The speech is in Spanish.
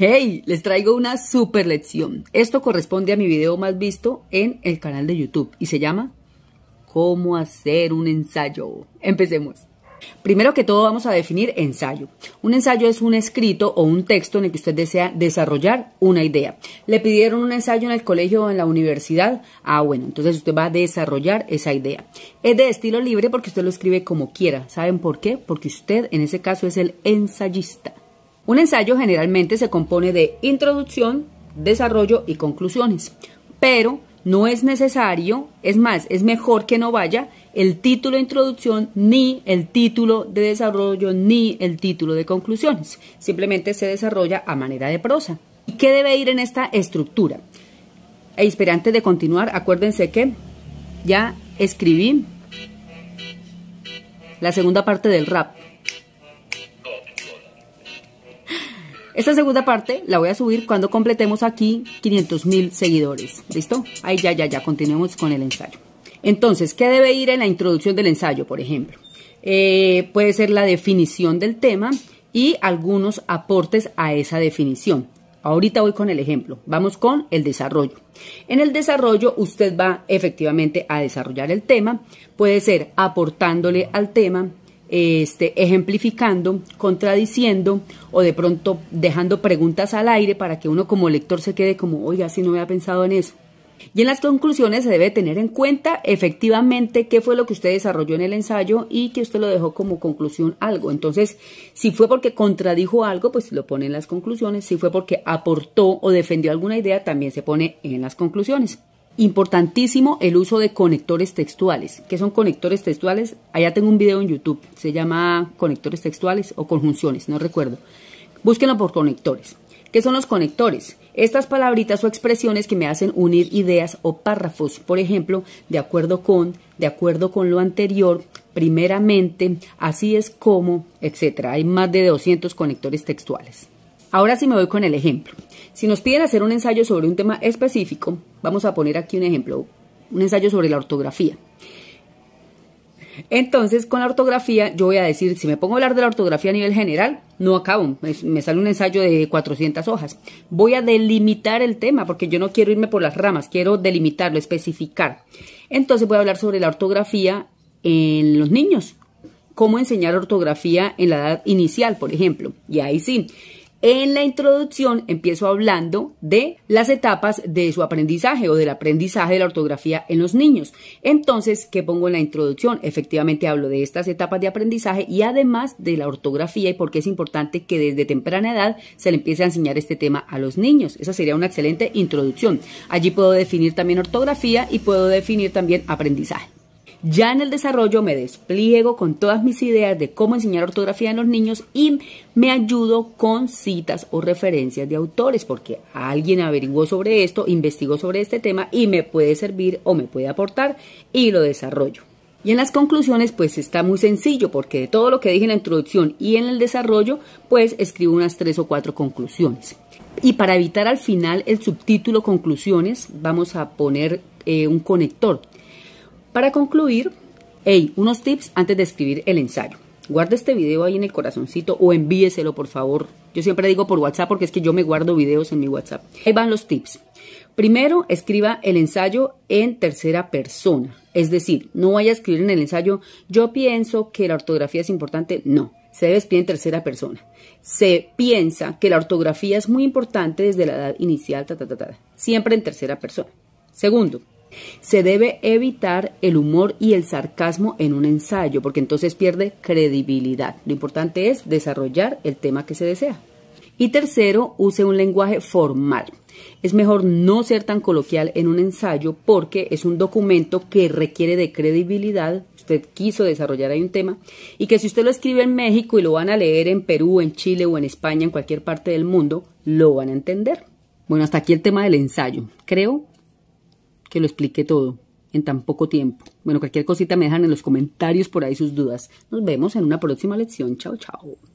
Hey, les traigo una super lección. Esto corresponde a mi video más visto en el canal de YouTube y se llama ¿Cómo hacer un ensayo? Empecemos. Primero que todo vamos a definir ensayo. Un ensayo es un escrito o un texto en el que usted desea desarrollar una idea. Le pidieron un ensayo en el colegio o en la universidad. Ah, bueno, entonces usted va a desarrollar esa idea. Es de estilo libre porque usted lo escribe como quiera. ¿Saben por qué? Porque usted en ese caso es el ensayista. Un ensayo generalmente se compone de introducción, desarrollo y conclusiones, pero no es necesario, es más, es mejor que no vaya el título de introducción ni el título de desarrollo ni el título de conclusiones. Simplemente se desarrolla a manera de prosa. ¿Y qué debe ir en esta estructura? E antes de continuar, acuérdense que ya escribí la segunda parte del rap. Esta segunda parte la voy a subir cuando completemos aquí 500 mil seguidores. ¿Listo? Ahí ya, ya, ya, continuemos con el ensayo. Entonces, ¿qué debe ir en la introducción del ensayo, por ejemplo? Eh, puede ser la definición del tema y algunos aportes a esa definición. Ahorita voy con el ejemplo. Vamos con el desarrollo. En el desarrollo usted va efectivamente a desarrollar el tema. Puede ser aportándole al tema, este, ejemplificando, contradiciendo o de pronto dejando preguntas al aire para que uno como lector se quede como, oiga, si no me había pensado en eso. Y en las conclusiones se debe tener en cuenta efectivamente qué fue lo que usted desarrolló en el ensayo y que usted lo dejó como conclusión algo. Entonces, si fue porque contradijo algo, pues lo pone en las conclusiones. Si fue porque aportó o defendió alguna idea, también se pone en las conclusiones. Importantísimo el uso de conectores textuales. ¿Qué son conectores textuales? Allá tengo un video en YouTube, se llama conectores textuales o conjunciones, no recuerdo. Búsquenlo por conectores. ¿Qué son los conectores? Estas palabritas o expresiones que me hacen unir ideas o párrafos, por ejemplo, de acuerdo con, de acuerdo con lo anterior, primeramente, así es como, etc. Hay más de 200 conectores textuales. Ahora sí me voy con el ejemplo. Si nos piden hacer un ensayo sobre un tema específico, vamos a poner aquí un ejemplo, un ensayo sobre la ortografía. Entonces, con la ortografía, yo voy a decir, si me pongo a hablar de la ortografía a nivel general, no acabo, me, sale un ensayo de 400 hojas. Voy a delimitar el tema, porque yo no quiero irme por las ramas, quiero delimitarlo, especificar. Entonces, voy a hablar sobre la ortografía en los niños, cómo enseñar ortografía en la edad inicial, por ejemplo. Y ahí sí, en la introducción empiezo hablando de las etapas de su aprendizaje o del aprendizaje de la ortografía en los niños. Entonces, ¿qué pongo en la introducción? Efectivamente hablo de estas etapas de aprendizaje y además de la ortografía y por qué es importante que desde temprana edad se le empiece a enseñar este tema a los niños. Esa sería una excelente introducción. Allí puedo definir también ortografía y puedo definir también aprendizaje. Ya en el desarrollo me despliego con todas mis ideas de cómo enseñar ortografía a los niños y me ayudo con citas o referencias de autores, porque alguien averiguó sobre esto, investigó sobre este tema y me puede servir o me puede aportar y lo desarrollo. Y en las conclusiones pues está muy sencillo porque de todo lo que dije en la introducción y en el desarrollo pues escribo unas tres o cuatro conclusiones. Y para evitar al final el subtítulo conclusiones vamos a poner eh, un conector para concluir, hey, unos tips antes de escribir el ensayo. Guarda este video ahí en el corazoncito o envíeselo, por favor. Yo siempre digo por WhatsApp porque es que yo me guardo videos en mi WhatsApp. Ahí van los tips. Primero, escriba el ensayo en tercera persona. Es decir, no vaya a escribir en el ensayo, yo pienso que la ortografía es importante. No, se debe escribir en tercera persona. Se piensa que la ortografía es muy importante desde la edad inicial, ta, ta, ta, ta. siempre en tercera persona. Segundo, se debe evitar el humor y el sarcasmo en un ensayo, porque entonces pierde credibilidad. Lo importante es desarrollar el tema que se desea. Y tercero, use un lenguaje formal. Es mejor no ser tan coloquial en un ensayo porque es un documento que requiere de credibilidad. Usted quiso desarrollar ahí un tema y que si usted lo escribe en México y lo van a leer en Perú, en Chile o en España, en cualquier parte del mundo, lo van a entender. Bueno, hasta aquí el tema del ensayo. Creo que lo explique todo en tan poco tiempo. Bueno, cualquier cosita me dejan en los comentarios por ahí sus dudas. Nos vemos en una próxima lección. Chao, chao.